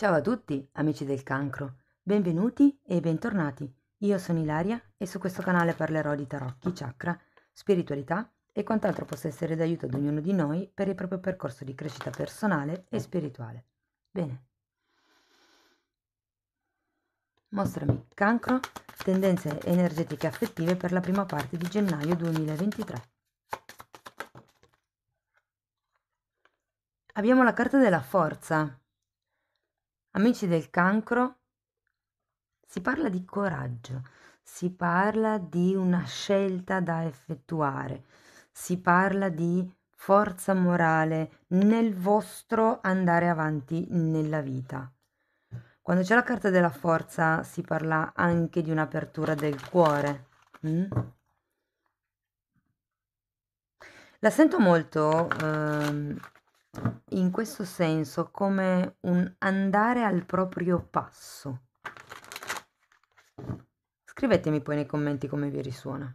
Ciao a tutti, amici del cancro. Benvenuti e bentornati. Io sono Ilaria e su questo canale parlerò di tarocchi, chakra, spiritualità e quant'altro possa essere d'aiuto ad ognuno di noi per il proprio percorso di crescita personale e spirituale. Bene. Mostrami cancro, tendenze energetiche affettive per la prima parte di gennaio 2023. Abbiamo la carta della forza, Amici del cancro, si parla di coraggio, si parla di una scelta da effettuare, si parla di forza morale nel vostro andare avanti nella vita. Quando c'è la carta della forza si parla anche di un'apertura del cuore. Mm? La sento molto ehm, in questo senso come un andare al proprio passo. Scrivetemi poi nei commenti come vi risuona.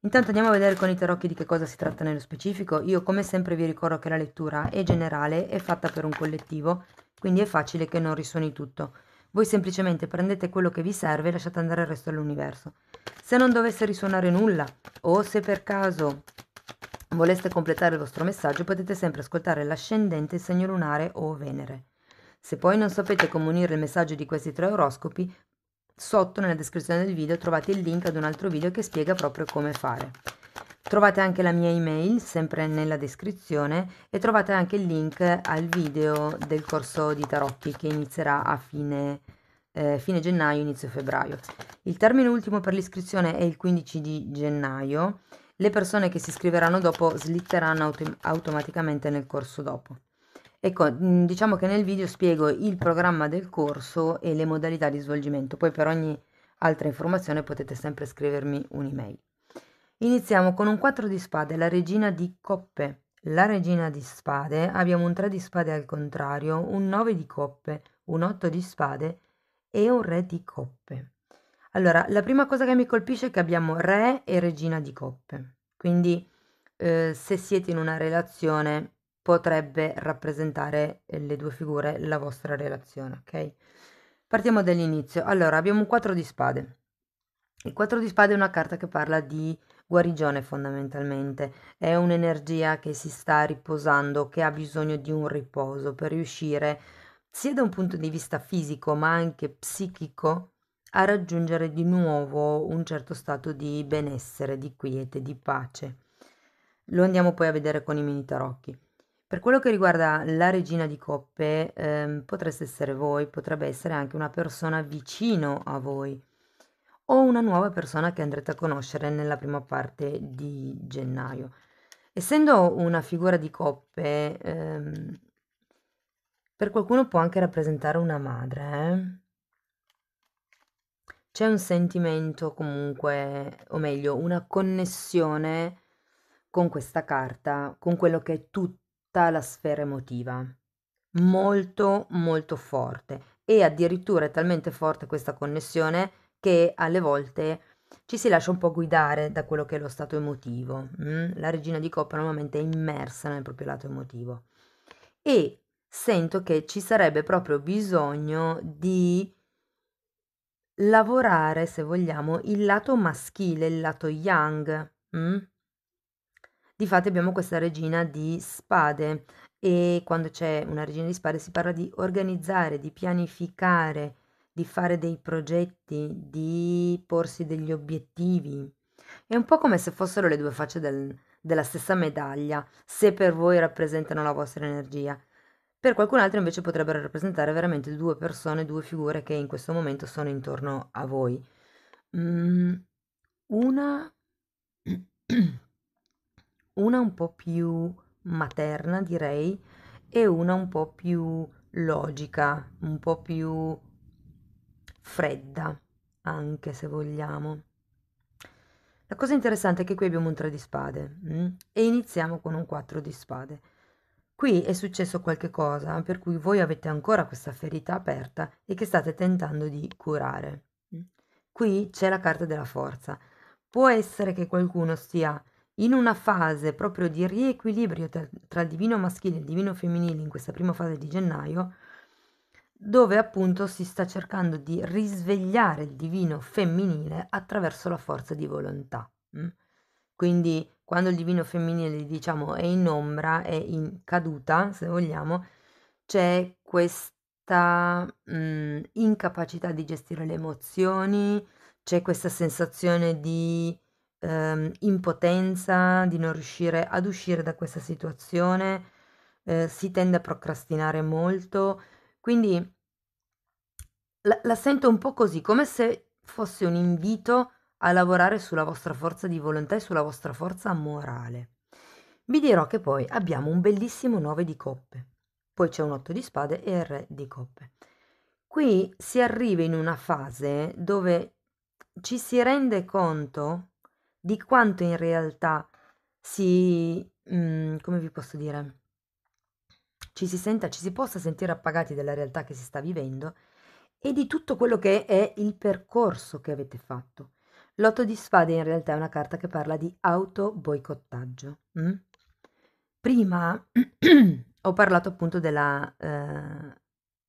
Intanto andiamo a vedere con i tarocchi di che cosa si tratta nello specifico. Io come sempre vi ricordo che la lettura è generale, è fatta per un collettivo, quindi è facile che non risuoni tutto. Voi semplicemente prendete quello che vi serve e lasciate andare il resto dell'universo. Se non dovesse risuonare nulla, o se per caso voleste completare il vostro messaggio, potete sempre ascoltare l'ascendente, il segno lunare o Venere. Se poi non sapete come unire il messaggio di questi tre oroscopi, sotto nella descrizione del video trovate il link ad un altro video che spiega proprio come fare. Trovate anche la mia email, sempre nella descrizione, e trovate anche il link al video del corso di tarocchi che inizierà a fine, eh, fine gennaio, inizio febbraio. Il termine ultimo per l'iscrizione è il 15 di gennaio le persone che si iscriveranno dopo slitteranno autom- automaticamente nel corso dopo. Ecco, mm, diciamo che nel video spiego il programma del corso e le modalità di svolgimento, poi per ogni altra informazione potete sempre scrivermi un'email. Iniziamo con un 4 di spade, la regina di coppe. La regina di spade, abbiamo un 3 di spade al contrario, un 9 di coppe, un 8 di spade e un re di coppe. Allora, la prima cosa che mi colpisce è che abbiamo re e regina di coppe, quindi eh, se siete in una relazione potrebbe rappresentare eh, le due figure la vostra relazione, ok? Partiamo dall'inizio. Allora, abbiamo un 4 di spade. Il 4 di spade è una carta che parla di guarigione fondamentalmente, è un'energia che si sta riposando, che ha bisogno di un riposo per riuscire sia da un punto di vista fisico ma anche psichico a raggiungere di nuovo un certo stato di benessere, di quiete, di pace. Lo andiamo poi a vedere con i mini tarocchi. Per quello che riguarda la regina di coppe, ehm, potreste essere voi, potrebbe essere anche una persona vicino a voi o una nuova persona che andrete a conoscere nella prima parte di gennaio. Essendo una figura di coppe, ehm, per qualcuno può anche rappresentare una madre, eh? c'è un sentimento comunque, o meglio, una connessione con questa carta, con quello che è tutta la sfera emotiva. Molto, molto forte. E addirittura è talmente forte questa connessione che alle volte ci si lascia un po' guidare da quello che è lo stato emotivo. Mm? La regina di coppa normalmente è immersa nel proprio lato emotivo. E sento che ci sarebbe proprio bisogno di lavorare, se vogliamo, il lato maschile, il lato yang. Mm? Difatti abbiamo questa regina di spade e quando c'è una regina di spade si parla di organizzare, di pianificare, di fare dei progetti, di porsi degli obiettivi. È un po' come se fossero le due facce del, della stessa medaglia, se per voi rappresentano la vostra energia, per qualcun altro invece potrebbero rappresentare veramente due persone, due figure che in questo momento sono intorno a voi. Mm, una, una un po' più materna, direi, e una un po' più logica, un po' più fredda, anche se vogliamo. La cosa interessante è che qui abbiamo un 3 di spade mm? e iniziamo con un 4 di spade. Qui è successo qualche cosa per cui voi avete ancora questa ferita aperta e che state tentando di curare. Qui c'è la carta della forza. Può essere che qualcuno stia in una fase proprio di riequilibrio tra, tra il divino maschile e il divino femminile in questa prima fase di gennaio, dove appunto si sta cercando di risvegliare il divino femminile attraverso la forza di volontà. Quindi quando il divino femminile diciamo è in ombra, è in caduta, se vogliamo, c'è questa mh, mhmm, incapacità di gestire le emozioni, c'è questa sensazione di ehm, impotenza, di non riuscire ad uscire da questa situazione, eh, si tende a procrastinare molto, quindi la, la sento un po' così, come se fosse un invito a lavorare sulla vostra forza di volontà e sulla vostra forza morale. Vi dirò che poi abbiamo un bellissimo 9 di coppe, poi c'è un 8 di spade e il re di coppe. Qui si arriva in una fase dove ci si rende conto di quanto in realtà si... Mh, mm, come vi posso dire? Ci si, senta, ci si possa sentire appagati della realtà che si sta vivendo e di tutto quello che è il percorso che avete fatto. L'otto di spade in realtà è una carta che parla di autoboicottaggio. Mm? Prima ho parlato appunto della, eh,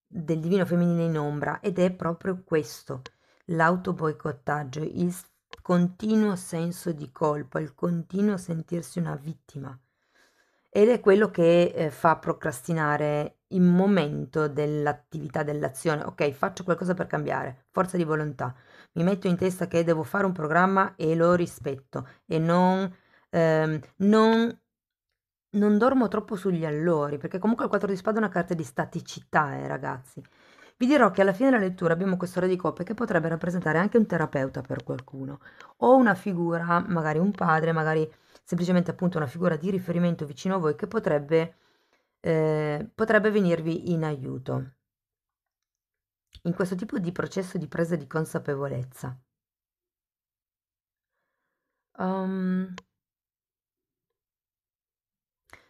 del divino femminile in ombra ed è proprio questo, l'auto-boicottaggio, il continuo senso di colpa, il continuo sentirsi una vittima. Ed è quello che eh, fa procrastinare in momento dell'attività, dell'azione, ok, faccio qualcosa per cambiare, forza di volontà, mi metto in testa che devo fare un programma e lo rispetto e non, ehm, non, non dormo troppo sugli allori, perché comunque il 4 di spada è una carta di staticità, eh, ragazzi. Vi dirò che alla fine della lettura abbiamo questo re di coppe che potrebbe rappresentare anche un terapeuta per qualcuno, o una figura, magari un padre, magari semplicemente appunto una figura di riferimento vicino a voi che potrebbe eh, potrebbe venirvi in aiuto in questo tipo di processo di presa di consapevolezza. Um,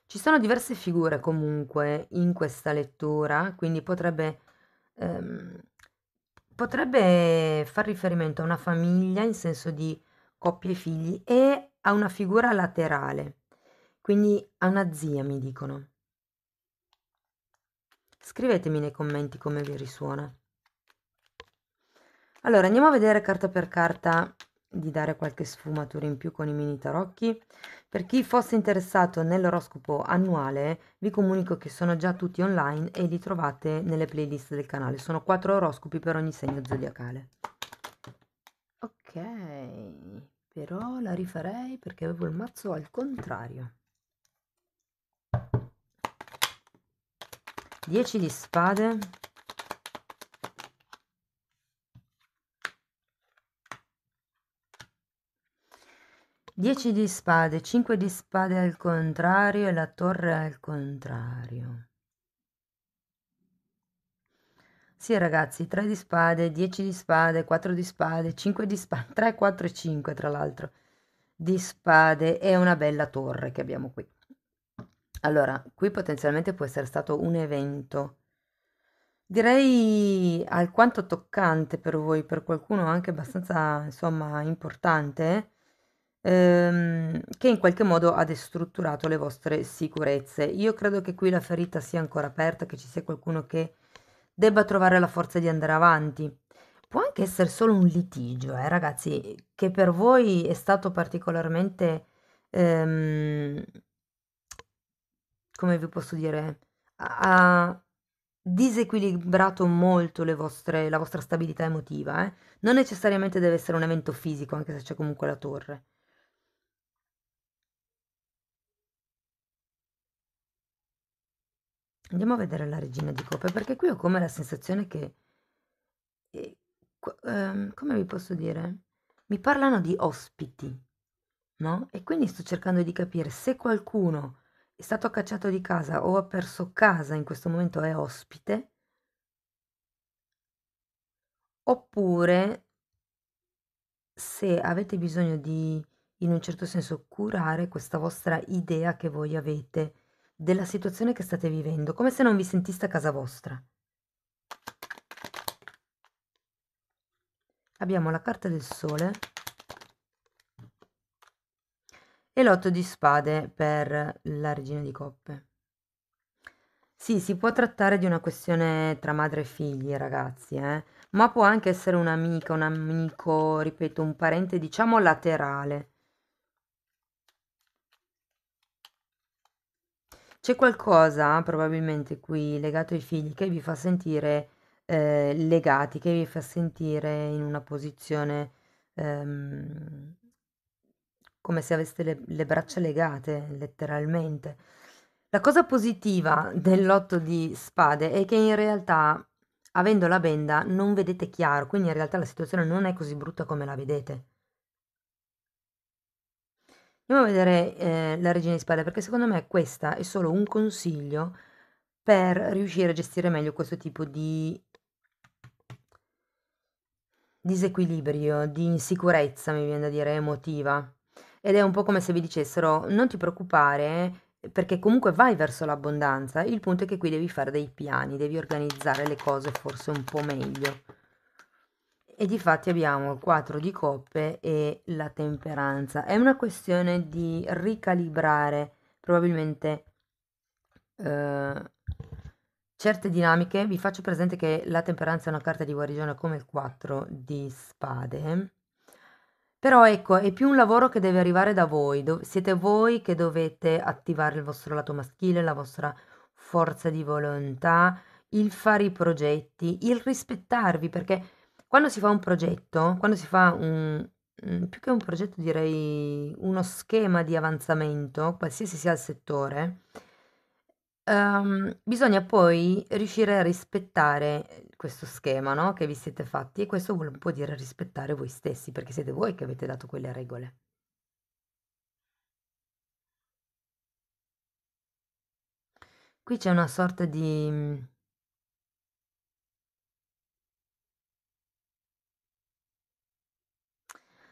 ci sono diverse figure comunque in questa lettura, quindi potrebbe, ehm, potrebbe far riferimento a una famiglia in senso di coppie e figli e a una figura laterale, quindi a una zia mi dicono. Scrivetemi nei commenti come vi risuona. Allora, andiamo a vedere carta per carta di dare qualche sfumatura in più con i mini tarocchi. Per chi fosse interessato nell'oroscopo annuale, vi comunico che sono già tutti online e li trovate nelle playlist del canale. Sono quattro oroscopi per ogni segno zodiacale. Ok, però la rifarei perché avevo il mazzo al contrario. 10 di spade Dieci di spade, 5 di spade al contrario e la torre al contrario. Sì, ragazzi, 3 di spade, 10 di spade, 4 di spade, 5 di spade, 3, 4 e 5 tra l'altro, di spade e una bella torre che abbiamo qui. Allora, qui potenzialmente può essere stato un evento. Direi alquanto toccante per voi, per qualcuno anche abbastanza, insomma, importante, ehm, che in qualche modo ha destrutturato le vostre sicurezze. Io credo che qui la ferita sia ancora aperta, che ci sia qualcuno che debba trovare la forza di andare avanti. Può anche essere solo un litigio, eh, ragazzi, che per voi è stato particolarmente... Ehm, come vi posso dire, ha disequilibrato molto vostre, la vostra stabilità emotiva. Eh? Non necessariamente deve essere un evento fisico, anche se c'è comunque la torre. Andiamo a vedere la regina di coppe, perché qui ho come la sensazione che... Eh, eh, come vi posso dire? Mi parlano di ospiti, no? E quindi sto cercando di capire se qualcuno è stato cacciato di casa o ha perso casa, in questo momento è ospite, oppure se avete bisogno di, in un certo senso, curare questa vostra idea che voi avete della situazione che state vivendo, come se non vi sentiste a casa vostra. Abbiamo la carta del sole e l'otto di spade per la regina di coppe. Sì, si può trattare di una questione tra madre e figli, ragazzi, eh? ma può anche essere un'amica, un amico, ripeto, un parente, diciamo, laterale. C'è qualcosa, probabilmente, qui legato ai figli che vi fa sentire eh, legati, che vi fa sentire in una posizione ehm, come se aveste le, le braccia legate, letteralmente. La cosa positiva del lotto di spade è che in realtà, avendo la benda, non vedete chiaro, quindi in realtà la situazione non è così brutta come la vedete. Andiamo a vedere eh, la regina di spade perché secondo me questa è solo un consiglio per riuscire a gestire meglio questo tipo di disequilibrio, di insicurezza, mi viene da dire, emotiva ed è un po' come se vi dicessero non ti preoccupare perché comunque vai verso l'abbondanza, il punto è che qui devi fare dei piani, devi organizzare le cose forse un po' meglio. E di fatti abbiamo il 4 di coppe e la temperanza. È una questione di ricalibrare probabilmente eh, certe dinamiche. Vi faccio presente che la temperanza è una carta di guarigione come il 4 di spade però ecco, è più un lavoro che deve arrivare da voi, dov- siete voi che dovete attivare il vostro lato maschile, la vostra forza di volontà, il fare i progetti, il rispettarvi, perché quando si fa un progetto, quando si fa un, mm, più che un progetto direi uno schema di avanzamento, qualsiasi sia il settore, Ehm, bisogna poi riuscire a rispettare questo schema, no, che vi siete fatti e questo vuol dire rispettare voi stessi, perché siete voi che avete dato quelle regole. Qui c'è una sorta di, mhmm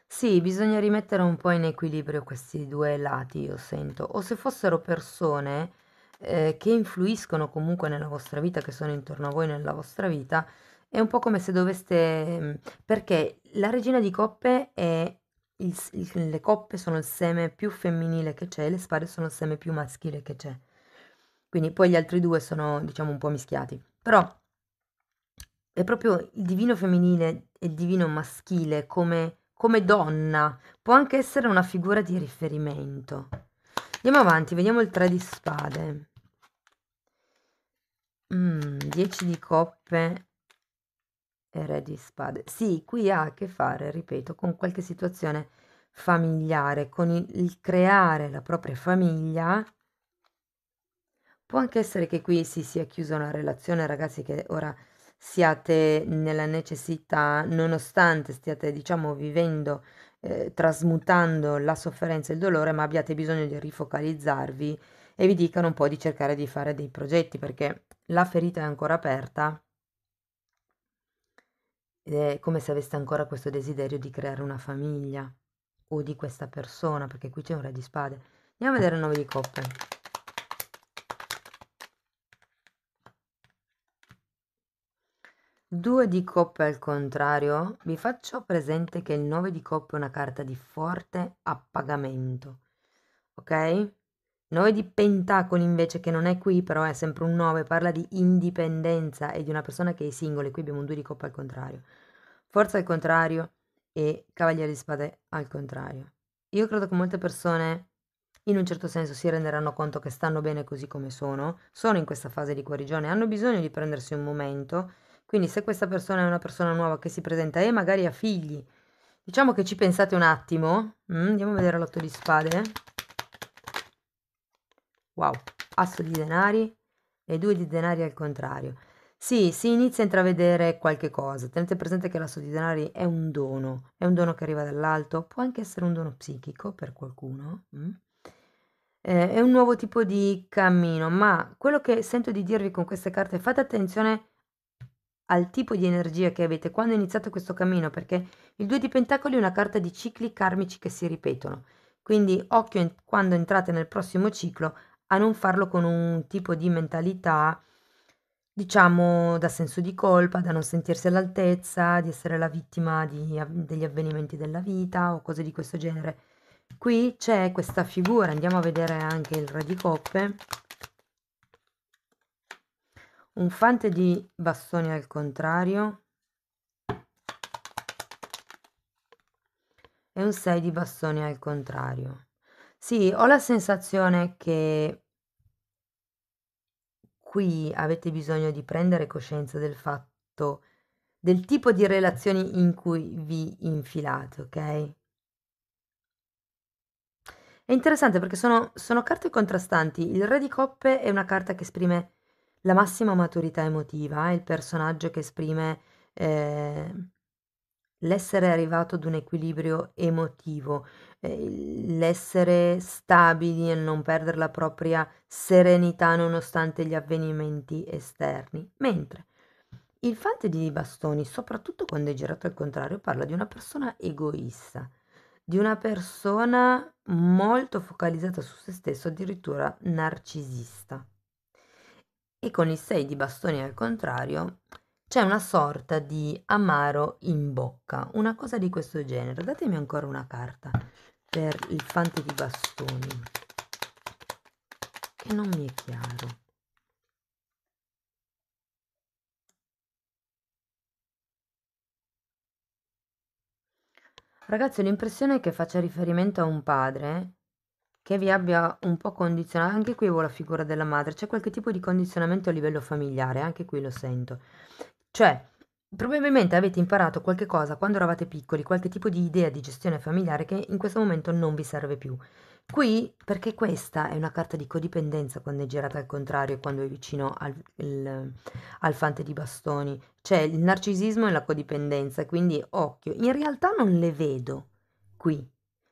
Sì, bisogna rimettere un po' in equilibrio questi due lati, io sento, o se fossero persone eh, che influiscono comunque nella vostra vita, che sono intorno a voi nella vostra vita, è un po' come se doveste... Mm, perché la regina di coppe è... Il, il, le coppe sono il seme più femminile che c'è, le spade sono il seme più maschile che c'è. Quindi poi gli altri due sono, diciamo, un po' mischiati. Però è proprio il divino femminile e il divino maschile come, come donna. Può anche essere una figura di riferimento. Andiamo avanti, vediamo il 3 di spade. Mm, 10 di coppe e re di spade. Sì, qui ha a che fare, ripeto, con qualche situazione familiare, con il, il creare la propria famiglia. Può anche essere che qui si sia chiusa una relazione, ragazzi, che ora siate nella necessità, nonostante stiate, diciamo, vivendo, eh, trasmutando la sofferenza e il dolore, ma abbiate bisogno di rifocalizzarvi e vi dicano un po' di cercare di fare dei progetti, perché la ferita è ancora aperta ed è come se avesse ancora questo desiderio di creare una famiglia o di questa persona, perché qui c'è un re di spade. Andiamo a vedere il 9 di coppe. Due di coppe al contrario, vi faccio presente che il 9 di coppe è una carta di forte appagamento, ok? 9 di pentacoli invece che non è qui, però è sempre un 9, parla di indipendenza e di una persona che è singola, e qui abbiamo un 2 di coppa al contrario. Forza al contrario e cavaliere di spade al contrario. Io credo che molte persone in un certo senso si renderanno conto che stanno bene così come sono, sono in questa fase di guarigione, hanno bisogno di prendersi un momento, quindi se questa persona è una persona nuova che si presenta e magari ha figli, diciamo che ci pensate un attimo, mm, andiamo a vedere l'otto di spade. Wow, asso di denari e due di denari al contrario. Sì, si inizia a intravedere qualche cosa. Tenete presente che l'asso di denari è un dono, è un dono che arriva dall'alto, può anche essere un dono psichico per qualcuno. Mm? Eh, è un nuovo tipo di cammino, ma quello che sento di dirvi con queste carte è fate attenzione al tipo di energia che avete quando iniziate questo cammino, perché il due di Pentacoli è una carta di cicli karmici che si ripetono. Quindi occhio in- quando entrate nel prossimo ciclo a non farlo con un tipo di mentalità, diciamo, da senso di colpa, da non sentirsi all'altezza, di essere la vittima di, degli avvenimenti della vita o cose di questo genere. Qui c'è questa figura, andiamo a vedere anche il re di coppe, un fante di bastoni al contrario e un 6 di bastoni al contrario. Sì, ho la sensazione che qui avete bisogno di prendere coscienza del fatto, del tipo di relazioni in cui vi infilate, ok? È interessante perché sono, sono, carte contrastanti. Il Re di Coppe è una carta che esprime la massima maturità emotiva, è il personaggio che esprime eh, l'essere arrivato ad un equilibrio emotivo, eh, l'essere stabili e non perdere la propria serenità nonostante gli avvenimenti esterni. Mentre il fante di bastoni, soprattutto quando è girato al contrario, parla di una persona egoista, di una persona molto focalizzata su se stesso, addirittura narcisista. E con il 6 di bastoni al contrario c'è una sorta di amaro in bocca, una cosa di questo genere. Datemi ancora una carta per il fante di bastoni che non mi è chiaro ragazzi ho l'impressione che faccia riferimento a un padre che vi abbia un po' condizionato anche qui ho la figura della madre c'è qualche tipo di condizionamento a livello familiare anche qui lo sento cioè Probabilmente avete imparato qualche cosa quando eravate piccoli, qualche tipo di idea di gestione familiare che in questo momento non vi serve più. Qui, perché questa è una carta di codipendenza quando è girata al contrario, quando è vicino al, il, al fante di bastoni, c'è il narcisismo e la codipendenza, quindi occhio. In realtà non le vedo qui,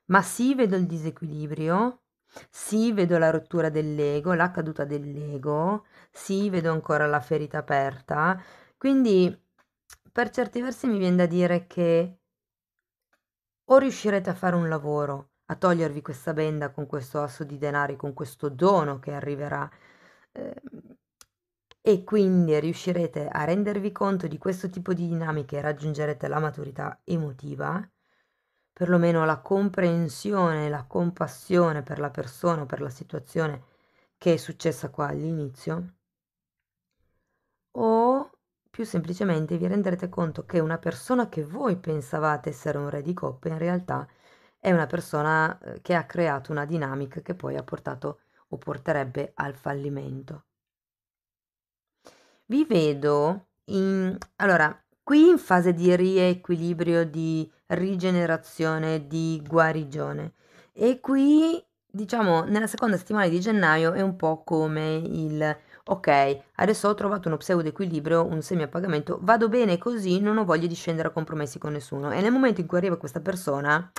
ma sì vedo il disequilibrio, sì, vedo la rottura dell'ego, la caduta dell'ego, sì, vedo ancora la ferita aperta. Quindi per certi versi mi viene da dire che o riuscirete a fare un lavoro, a togliervi questa benda con questo asso di denari, con questo dono che arriverà, eh, e quindi riuscirete a rendervi conto di questo tipo di dinamiche e raggiungerete la maturità emotiva, perlomeno la comprensione, la compassione per la persona, o per la situazione che è successa qua all'inizio, o più semplicemente vi renderete conto che una persona che voi pensavate essere un re di coppe in realtà è una persona eh, che ha creato una dinamica che poi ha portato o porterebbe al fallimento. Vi vedo in... Allora, qui in fase di riequilibrio, di rigenerazione, di guarigione. E qui, diciamo, nella seconda settimana di gennaio è un po' come il Ok, adesso ho trovato uno pseudo equilibrio, un semi appagamento, vado bene così, non ho voglia di scendere a compromessi con nessuno. E nel momento in cui arriva questa persona,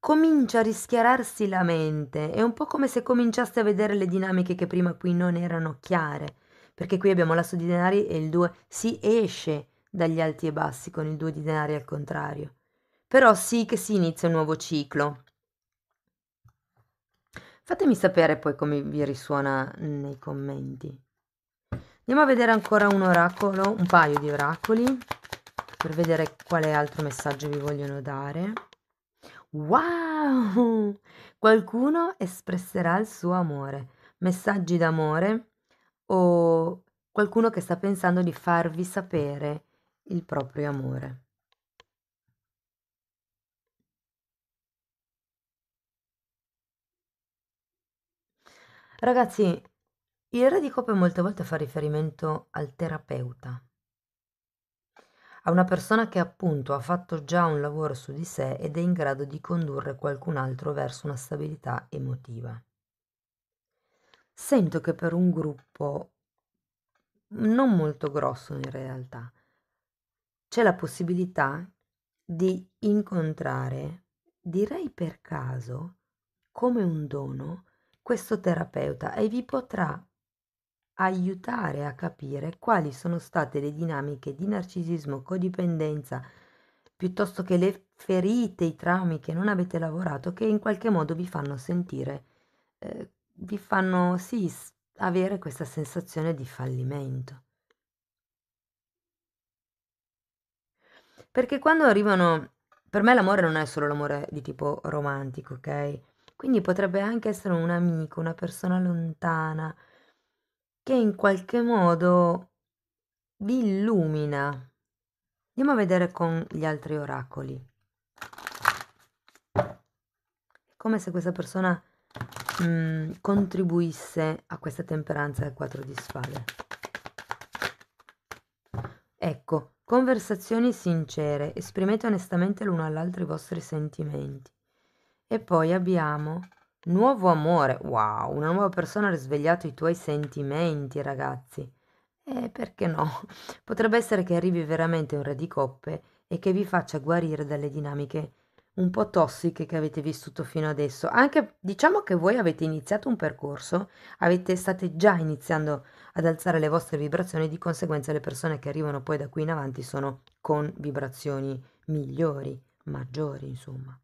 comincia a rischiararsi la mente. È un po' come se cominciaste a vedere le dinamiche che prima qui non erano chiare. Perché qui abbiamo l'asso di denari e il 2 si esce dagli alti e bassi con il 2 di denari al contrario. Però sì che si inizia un nuovo ciclo. Fatemi sapere poi come vi risuona nei commenti. Andiamo a vedere ancora un oracolo, un paio di oracoli, per vedere quale altro messaggio vi vogliono dare. Wow! Qualcuno espresserà il suo amore. Messaggi d'amore o qualcuno che sta pensando di farvi sapere il proprio amore. Ragazzi, il re di coppe molte volte fa riferimento al terapeuta, a una persona che appunto ha fatto già un lavoro su di sé ed è in grado di condurre qualcun altro verso una stabilità emotiva. Sento che per un gruppo non molto grosso in realtà c'è la possibilità di incontrare, direi per caso, come un dono, questo terapeuta e vi potrà aiutare a capire quali sono state le dinamiche di narcisismo, codipendenza, piuttosto che le ferite, i traumi che non avete lavorato, che in qualche modo vi fanno sentire, eh, vi fanno sì avere questa sensazione di fallimento. Perché quando arrivano, per me l'amore non è solo l'amore di tipo romantico, ok? Quindi potrebbe anche essere un amico, una persona lontana, che in qualche modo vi illumina. Andiamo a vedere con gli altri oracoli. È come se questa persona mh, mm, contribuisse a questa temperanza del 4 di spade. Ecco, conversazioni sincere, esprimete onestamente l'uno all'altro i vostri sentimenti. E poi abbiamo nuovo amore. Wow, una nuova persona ha risvegliato i tuoi sentimenti, ragazzi. E eh, perché no? Potrebbe essere che arrivi veramente un re di coppe e che vi faccia guarire dalle dinamiche un po' tossiche che avete vissuto fino adesso. Anche diciamo che voi avete iniziato un percorso, avete, state già iniziando ad alzare le vostre vibrazioni, di conseguenza le persone che arrivano poi da qui in avanti sono con vibrazioni migliori, maggiori, insomma.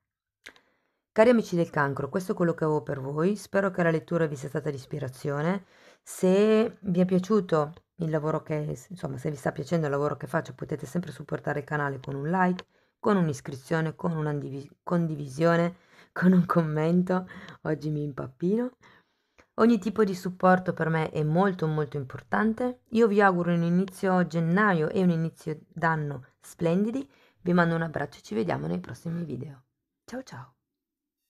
Cari amici del cancro, questo è quello che avevo per voi, spero che la lettura vi sia stata di ispirazione, se vi è piaciuto il lavoro che, insomma, se vi sta piacendo il lavoro che faccio potete sempre supportare il canale con un like, con un'iscrizione, con una condivisione, con un commento, oggi mi impappino. Ogni tipo di supporto per me è molto molto importante. Io vi auguro un inizio gennaio e un inizio d'anno splendidi. Vi mando un abbraccio e ci vediamo nei prossimi video. Ciao ciao!